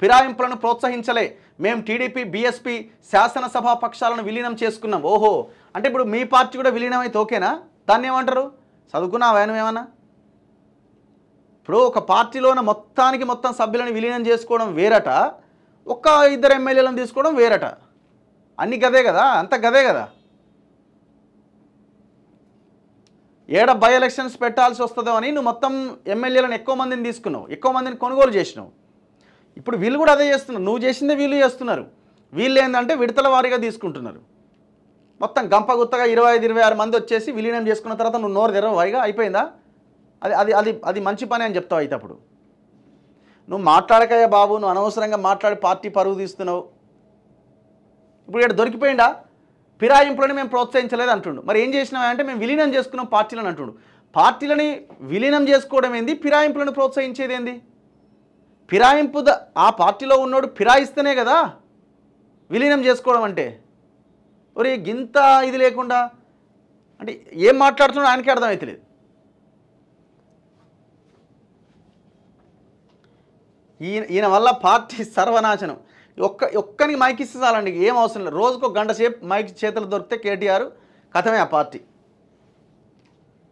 ఫిరాయింపులను ప్రోత్సహించలే మేము TDP BSP శాసనసభా పక్షాలను విలీనం చేసుకున్నాం ఓహో అంటే ఇప్పుడు మీ పార్టీ కూడా విలీనం అయితే ఓకేనా దాన్ని ఏమంటారు చదువుకున్నావా ఏమన్నా ఇప్పుడు ఒక పార్టీలోన మొత్తానికి మొత్తం సభ్యులను విలీనం చేసుకోవడం వేరట ఒక్క ఇద్దరు ఎమ్మెల్యేలను తీసుకోవడం వేరట అన్ని గదే కదా అంత గదే కదా ఏడ బై ఎలక్షన్స్ పెట్టాల్సి వస్తుందో అని నువ్వు మొత్తం ఎమ్మెల్యేలను ఎక్కువ మందిని తీసుకున్నావు ఎక్కువ మందిని కొనుగోలు చేసినావు ఇప్పుడు వీళ్ళు కూడా అదే చేస్తున్నారు నువ్వు చేసిందే వీళ్ళు చేస్తున్నారు వీళ్ళు ఏంటంటే విడతల వారీగా తీసుకుంటున్నారు మొత్తం గంప గుత్తగా ఇరవై ఐదు ఇరవై ఆరు మంది వచ్చేసి విలీనం చేసుకున్న తర్వాత నువ్వు నోరు తెరవైగా అయిపోయిందా అది అది అది అది మంచి పని అని చెప్తావు అయితే అప్పుడు నువ్వు మాట్లాడకయ్యా బాబు నువ్వు అనవసరంగా మాట్లాడి పార్టీ పరుగు తీస్తున్నావు ఇప్పుడు ఇక్కడ దొరికిపోయిందా ఫిరాయింపులను మేము ప్రోత్సహించలేదు అంటుండు మరి ఏం చేసినామంటే మేము విలీనం చేసుకున్నాం పార్టీలను అంటుండు పార్టీలని విలీనం చేసుకోవడం ఏంది ఫిరాయింపులను ప్రోత్సహించేది ఏంది ఫిరాయింపు ఆ పార్టీలో ఉన్నోడు ఫిరాయిస్తేనే కదా విలీనం చేసుకోవడం అంటే ఒరే గింత ఇది లేకుండా అంటే ఏం మాట్లాడుతున్నాడో ఆయనకే అర్థమవుతలేదు ఈయన ఈయన వల్ల పార్టీ సర్వనాశనం ఒక్క ఒక్కనికి మైకిస్తే చాలండి ఏం అవసరం లేదు రోజుకు గంట సేపు మైక్ చేతులు దొరికితే కేటీఆర్ కథమే ఆ పార్టీ